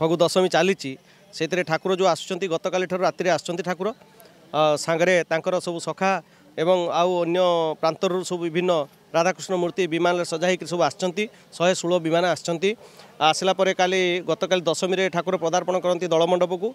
ଫଗୁ ଦଶମୀ ଚାଲିଛି ସେଥିରେ ଠାକୁର ଯେଉଁ ଆସୁଛନ୍ତି ଗତକାଲିଠାରୁ ରାତିରେ ଆସୁଛନ୍ତି ଠାକୁର ସାଙ୍ଗରେ ତାଙ୍କର ସବୁ ସଖା ଏବଂ ଆଉ ଅନ୍ୟ ପ୍ରାନ୍ତରୁ ସବୁ ବିଭିନ୍ନ ରାଧାକୃଷ୍ଣ ମୂର୍ତ୍ତି ବିମାନରେ ସଜା ହେଇକି ସବୁ ଆସିଛନ୍ତି ଶହେ ଷୋହଳ ବିମାନ ଆସିଛନ୍ତି ଆସିଲା ପରେ କାଲି ଗତକାଲି ଦଶମୀରେ ଠାକୁର ପଦାର୍ପଣ କରନ୍ତି ଦଳମଣ୍ଡପକୁ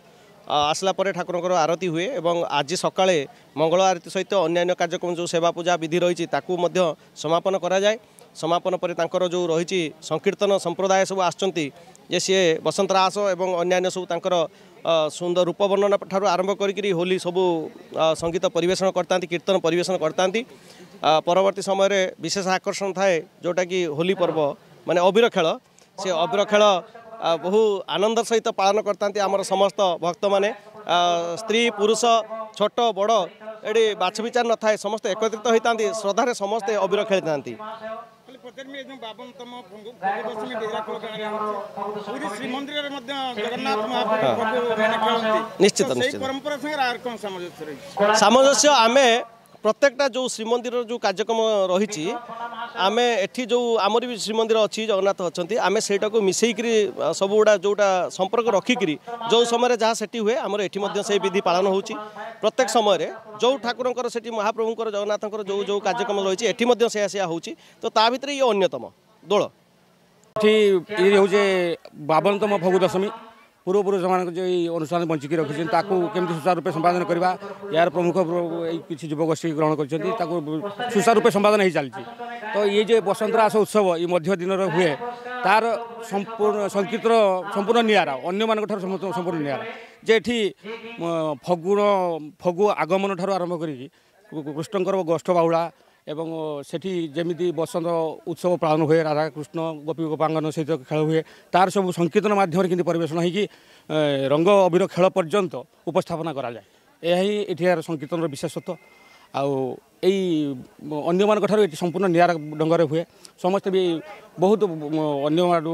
ଆସିଲା ପରେ ଠାକୁରଙ୍କର ଆରତି ହୁଏ ଏବଂ ଆଜି ସକାଳେ ମଙ୍ଗଳ ଆରତି ସହିତ ଅନ୍ୟାନ୍ୟ କାର୍ଯ୍ୟକ୍ରମ ଯେଉଁ ସେବା ପୂଜା ବିଧି ରହିଛି ତାକୁ ମଧ୍ୟ ସମାପନ କରାଯାଏ समापन पर तर जो रहकीर्तन सम्प्रदाय सबै आस बसन्त आसँग अन्य सब तर सुंदर रूप बर्णना ठुलो आरम्भरि होली सबै सङ्गीत कीर्तन गरिन परिवेश गरिबर्ती समय विशेष आकर्षण थाए जोटा कि होली पर्व खेल से अबिरखेला खेल बहु आनन्द सहित पालन पान समस्त भक्त मे स्त्री पुरुष छोटो बड एडी माछविचार नथाए समस्तै एकत्रित हु श्रद्धार समस्तै अबिर खेत ପଚାରିବି ଏ ଯେଉଁ ବାବନତମ ଭୋଗଦର୍ଶନୀ ବେହେରାକୁଳ ଗାଁରେ ପୁରୀ ଶ୍ରୀମନ୍ଦିରରେ ମଧ୍ୟ ଜଗନ୍ନାଥ ମହାପ୍ରଭୁ ନିଶ୍ଚିତ ସେଇ ପରମ୍ପରା ସାଙ୍ଗରେ ଆର କ'ଣ ସାମଞ୍ଜସ୍ୟ ରହିଛି ସାମଞ୍ଜସ୍ୟ ଆମେ প্রত্যেকটা যে শ্রীমন্দির যে কার্যক্রম রয়েছে আমি এটি যে আমার বি শ্রীমন্দির অছি জগন্নাথ অনেক আমি সেইটাকে মিশাইকি সবুগুড়া যেটা সম্পর্ক রক্ষিকি যে সময় যা সেটি হুয়ে আমার এটি সেই বিধি পাাল হচ্ছে প্রত্যেক সময় যে ঠাকুরঙ্কর সেটি মহাপ্রভুঙ্কর জগন্নাথঙ্কর যে যে কার্যক্রম রয়েছে এটি সেয়া সেয়া হচ্ছে তো তা ভিতরে ইয়ে অন্যতম দোল এটি ইয়ে হচ্ছে বাবনতম ফগু দশমী ପୂର୍ବପୁରୁଷମାନଙ୍କୁ ଯେଉଁ ଅନୁଷ୍ଠାନ ବଞ୍ଚିକି ରଖିଛନ୍ତି ତାକୁ କେମିତି ସୁଚାରୁରୂପେ ସମ୍ପାଦନ କରିବା ଏହାର ପ୍ରମୁଖ ଏଇ କିଛି ଯୁବଗୋଷ୍ଠୀ ଗ୍ରହଣ କରିଛନ୍ତି ତାକୁ ସୁଚାରୁରୂପେ ସମ୍ପାଦନ ଚାଲିଛି ତ ଏଇ ଯେ ବସନ୍ତ ରାସ ଉତ୍ସବ ଏଇ ମଧ୍ୟ ଦିନରେ ହୁଏ ତା'ର ସମ୍ପୂର୍ଣ୍ଣ ସଂକୀର୍ତ୍ତର ସମ୍ପୂର୍ଣ୍ଣ ନିଆରା ଅନ୍ୟମାନଙ୍କ ଠାରୁ ସମ୍ପୂର୍ଣ୍ଣ ନିଆରା ଯେ ଏଠି ଫଗୁଣ ଫଗୁ ଆଗମନ ଠାରୁ ଆରମ୍ଭ କରିକି କୃଷ୍ଣଙ୍କର ଗୋଷ୍ଠ ବାହୁଳା ଏବଂ ସେଠି ଯେମିତି ବସନ୍ତ ଉତ୍ସବ ପାଳନ ହୁଏ ରାଧାକୃଷ୍ଣ ଗୋପୀ ଗୋପାଙ୍ଗନ ସହିତ ଖେଳ ହୁଏ ତାର ସବୁ ସଂକୀର୍ତ୍ତନ ମାଧ୍ୟମରେ କେମିତି ପରିବେଷଣ ହୋଇକି ରଙ୍ଗ ଅବିର ଖେଳ ପର୍ଯ୍ୟନ୍ତ ଉପସ୍ଥାପନା କରାଯାଏ ଏହା ହିଁ ଏଠିକାର ସଂକୀର୍ତ୍ତନର ବିଶେଷତ୍ୱ ଆଉ ଏଇ ଅନ୍ୟମାନଙ୍କଠାରୁ ଏଠି ସମ୍ପୂର୍ଣ୍ଣ ନିଆରା ଢଙ୍ଗରେ ହୁଏ ସମସ୍ତେ ବି ବହୁତ ଅନ୍ୟ ଆଡ଼ୁ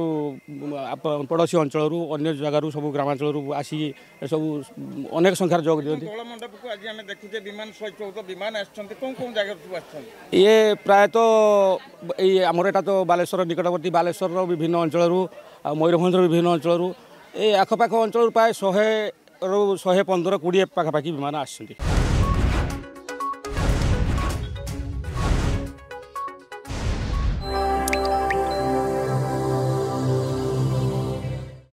ପଡ଼ୋଶୀ ଅଞ୍ଚଳରୁ ଅନ୍ୟ ଜାଗାରୁ ସବୁ ଗ୍ରାମାଞ୍ଚଳରୁ ଆସିକି ସବୁ ଅନେକ ସଂଖ୍ୟାରେ ଯୋଗ ଦିଅନ୍ତି ଇଏ ପ୍ରାୟତଃ ଏଇ ଆମର ଏଇଟା ତ ବାଲେଶ୍ୱର ନିକଟବର୍ତ୍ତୀ ବାଲେଶ୍ୱରର ବିଭିନ୍ନ ଅଞ୍ଚଳରୁ ଆଉ ମୟୂରଭଞ୍ଜର ବିଭିନ୍ନ ଅଞ୍ଚଳରୁ ଏ ଆଖପାଖ ଅଞ୍ଚଳରୁ ପ୍ରାୟ ଶହେରୁ ଶହେ ପନ୍ଦର କୋଡ଼ିଏ ପାଖାପାଖି ବିମାନ ଆସିଛନ୍ତି